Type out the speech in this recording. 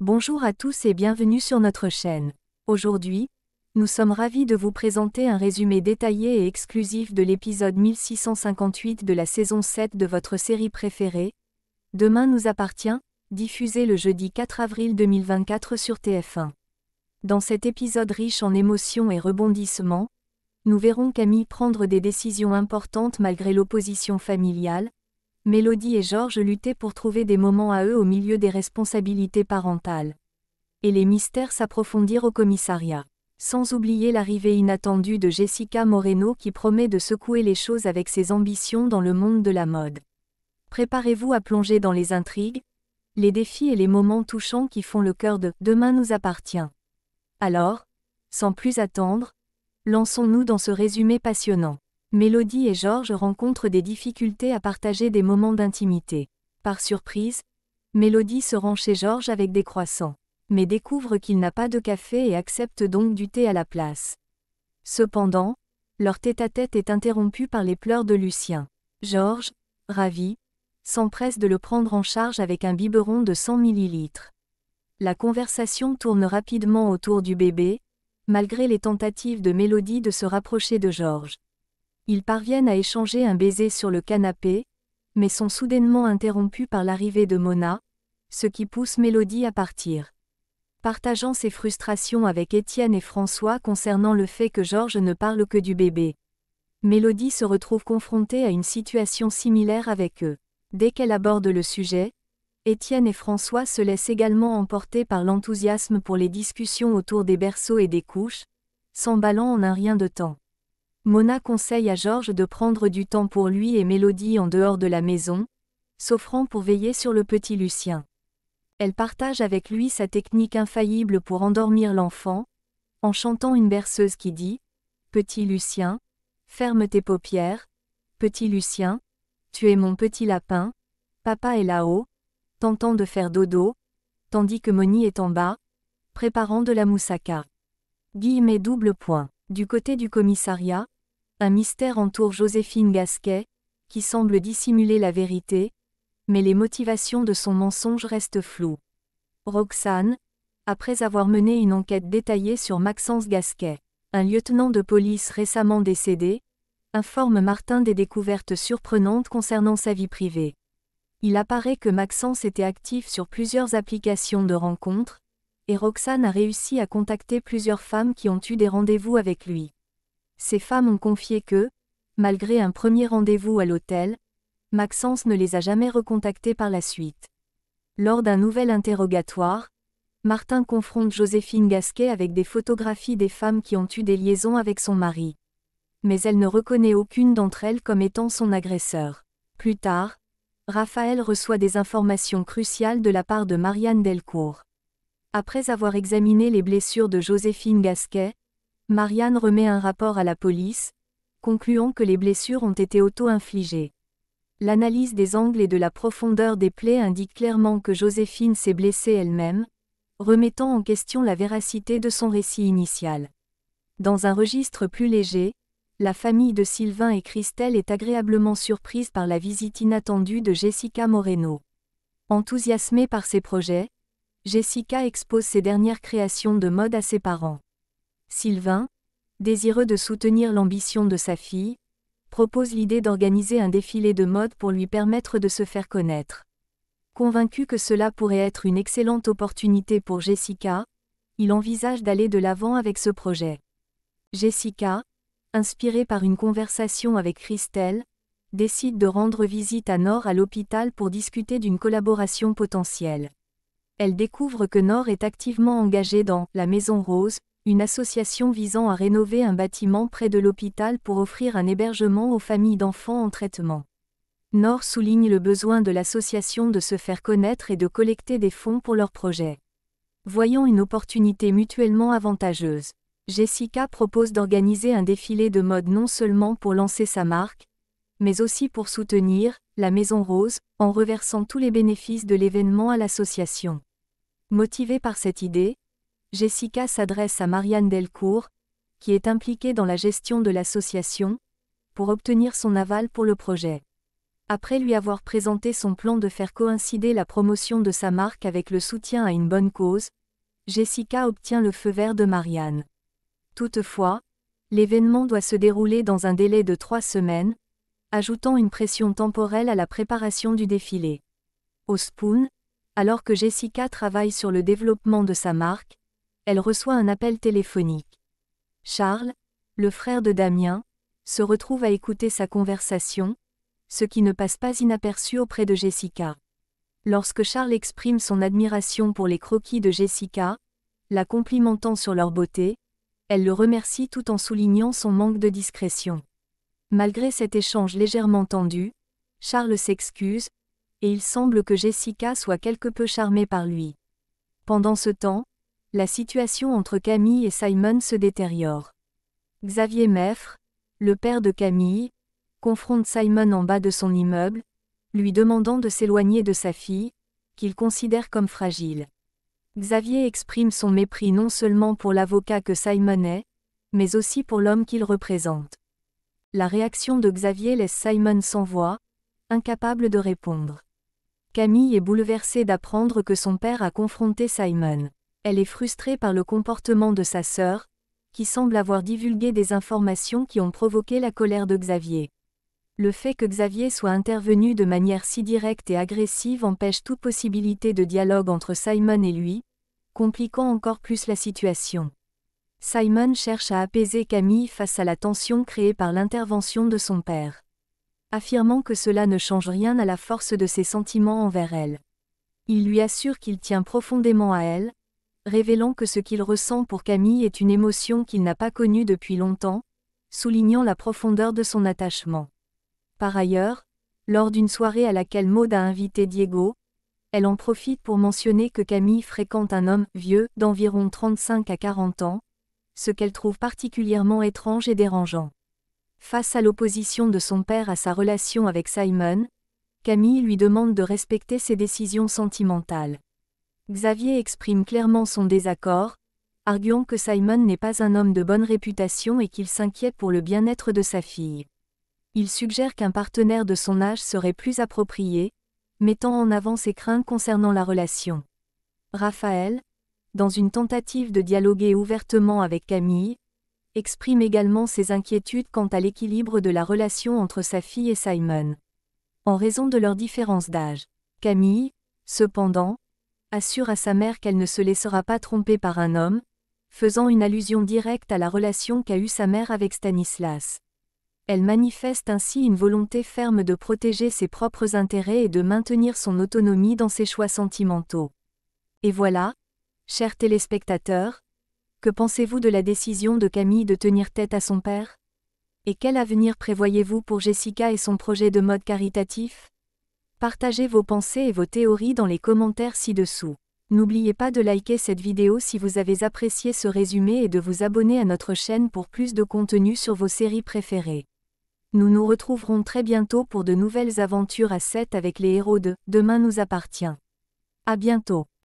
Bonjour à tous et bienvenue sur notre chaîne. Aujourd'hui, nous sommes ravis de vous présenter un résumé détaillé et exclusif de l'épisode 1658 de la saison 7 de votre série préférée. Demain nous appartient, diffusé le jeudi 4 avril 2024 sur TF1. Dans cet épisode riche en émotions et rebondissements, nous verrons Camille prendre des décisions importantes malgré l'opposition familiale, Mélodie et Georges luttaient pour trouver des moments à eux au milieu des responsabilités parentales. Et les mystères s'approfondirent au commissariat. Sans oublier l'arrivée inattendue de Jessica Moreno qui promet de secouer les choses avec ses ambitions dans le monde de la mode. Préparez-vous à plonger dans les intrigues, les défis et les moments touchants qui font le cœur de Demain nous appartient. Alors, sans plus attendre, lançons-nous dans ce résumé passionnant. Mélodie et Georges rencontrent des difficultés à partager des moments d'intimité. Par surprise, Mélodie se rend chez Georges avec des croissants, mais découvre qu'il n'a pas de café et accepte donc du thé à la place. Cependant, leur tête-à-tête est interrompue par les pleurs de Lucien. Georges, ravi, s'empresse de le prendre en charge avec un biberon de 100 millilitres. La conversation tourne rapidement autour du bébé, malgré les tentatives de Mélodie de se rapprocher de Georges. Ils parviennent à échanger un baiser sur le canapé, mais sont soudainement interrompus par l'arrivée de Mona, ce qui pousse Mélodie à partir. Partageant ses frustrations avec Étienne et François concernant le fait que Georges ne parle que du bébé. Mélodie se retrouve confrontée à une situation similaire avec eux. Dès qu'elle aborde le sujet, Étienne et François se laissent également emporter par l'enthousiasme pour les discussions autour des berceaux et des couches, s'emballant en un rien de temps. Mona conseille à Georges de prendre du temps pour lui et Mélodie en dehors de la maison, s'offrant pour veiller sur le petit Lucien. Elle partage avec lui sa technique infaillible pour endormir l'enfant, en chantant une berceuse qui dit ⁇ Petit Lucien, ferme tes paupières, petit Lucien, tu es mon petit lapin, papa est là-haut, tentant de faire dodo, tandis que Moni est en bas, préparant de la moussaka. Guillemet double point. Du côté du commissariat, un mystère entoure Joséphine Gasquet, qui semble dissimuler la vérité, mais les motivations de son mensonge restent floues. Roxane, après avoir mené une enquête détaillée sur Maxence Gasquet, un lieutenant de police récemment décédé, informe Martin des découvertes surprenantes concernant sa vie privée. Il apparaît que Maxence était actif sur plusieurs applications de rencontres, et Roxane a réussi à contacter plusieurs femmes qui ont eu des rendez-vous avec lui. Ces femmes ont confié que, malgré un premier rendez-vous à l'hôtel, Maxence ne les a jamais recontactées par la suite. Lors d'un nouvel interrogatoire, Martin confronte Joséphine Gasquet avec des photographies des femmes qui ont eu des liaisons avec son mari. Mais elle ne reconnaît aucune d'entre elles comme étant son agresseur. Plus tard, Raphaël reçoit des informations cruciales de la part de Marianne Delcourt. Après avoir examiné les blessures de Joséphine Gasquet, Marianne remet un rapport à la police, concluant que les blessures ont été auto-infligées. L'analyse des angles et de la profondeur des plaies indique clairement que Joséphine s'est blessée elle-même, remettant en question la véracité de son récit initial. Dans un registre plus léger, la famille de Sylvain et Christelle est agréablement surprise par la visite inattendue de Jessica Moreno. Enthousiasmée par ses projets, Jessica expose ses dernières créations de mode à ses parents. Sylvain, désireux de soutenir l'ambition de sa fille, propose l'idée d'organiser un défilé de mode pour lui permettre de se faire connaître. Convaincu que cela pourrait être une excellente opportunité pour Jessica, il envisage d'aller de l'avant avec ce projet. Jessica, inspirée par une conversation avec Christelle, décide de rendre visite à Nord à l'hôpital pour discuter d'une collaboration potentielle. Elle découvre que Nord est activement engagée dans La Maison Rose, une association visant à rénover un bâtiment près de l'hôpital pour offrir un hébergement aux familles d'enfants en traitement. Nord souligne le besoin de l'association de se faire connaître et de collecter des fonds pour leur projet. Voyant une opportunité mutuellement avantageuse, Jessica propose d'organiser un défilé de mode non seulement pour lancer sa marque, mais aussi pour soutenir la Maison Rose en reversant tous les bénéfices de l'événement à l'association. Motivée par cette idée, Jessica s'adresse à Marianne Delcourt, qui est impliquée dans la gestion de l'association, pour obtenir son aval pour le projet. Après lui avoir présenté son plan de faire coïncider la promotion de sa marque avec le soutien à une bonne cause, Jessica obtient le feu vert de Marianne. Toutefois, l'événement doit se dérouler dans un délai de trois semaines, ajoutant une pression temporelle à la préparation du défilé. Au Spoon, alors que Jessica travaille sur le développement de sa marque, elle reçoit un appel téléphonique. Charles, le frère de Damien, se retrouve à écouter sa conversation, ce qui ne passe pas inaperçu auprès de Jessica. Lorsque Charles exprime son admiration pour les croquis de Jessica, la complimentant sur leur beauté, elle le remercie tout en soulignant son manque de discrétion. Malgré cet échange légèrement tendu, Charles s'excuse, et il semble que Jessica soit quelque peu charmée par lui. Pendant ce temps, la situation entre Camille et Simon se détériore. Xavier Meffre, le père de Camille, confronte Simon en bas de son immeuble, lui demandant de s'éloigner de sa fille, qu'il considère comme fragile. Xavier exprime son mépris non seulement pour l'avocat que Simon est, mais aussi pour l'homme qu'il représente. La réaction de Xavier laisse Simon sans voix, incapable de répondre. Camille est bouleversée d'apprendre que son père a confronté Simon. Elle est frustrée par le comportement de sa sœur, qui semble avoir divulgué des informations qui ont provoqué la colère de Xavier. Le fait que Xavier soit intervenu de manière si directe et agressive empêche toute possibilité de dialogue entre Simon et lui, compliquant encore plus la situation. Simon cherche à apaiser Camille face à la tension créée par l'intervention de son père, affirmant que cela ne change rien à la force de ses sentiments envers elle. Il lui assure qu'il tient profondément à elle, révélant que ce qu'il ressent pour Camille est une émotion qu'il n'a pas connue depuis longtemps, soulignant la profondeur de son attachement. Par ailleurs, lors d'une soirée à laquelle Maud a invité Diego, elle en profite pour mentionner que Camille fréquente un homme vieux d'environ 35 à 40 ans, ce qu'elle trouve particulièrement étrange et dérangeant. Face à l'opposition de son père à sa relation avec Simon, Camille lui demande de respecter ses décisions sentimentales. Xavier exprime clairement son désaccord, arguant que Simon n'est pas un homme de bonne réputation et qu'il s'inquiète pour le bien-être de sa fille. Il suggère qu'un partenaire de son âge serait plus approprié, mettant en avant ses craintes concernant la relation. Raphaël, dans une tentative de dialoguer ouvertement avec Camille, exprime également ses inquiétudes quant à l'équilibre de la relation entre sa fille et Simon. En raison de leur différence d'âge, Camille, cependant, assure à sa mère qu'elle ne se laissera pas tromper par un homme, faisant une allusion directe à la relation qu'a eue sa mère avec Stanislas. Elle manifeste ainsi une volonté ferme de protéger ses propres intérêts et de maintenir son autonomie dans ses choix sentimentaux. Et voilà, chers téléspectateurs, que pensez-vous de la décision de Camille de tenir tête à son père Et quel avenir prévoyez-vous pour Jessica et son projet de mode caritatif Partagez vos pensées et vos théories dans les commentaires ci-dessous. N'oubliez pas de liker cette vidéo si vous avez apprécié ce résumé et de vous abonner à notre chaîne pour plus de contenu sur vos séries préférées. Nous nous retrouverons très bientôt pour de nouvelles aventures à 7 avec les héros de Demain nous appartient. À bientôt.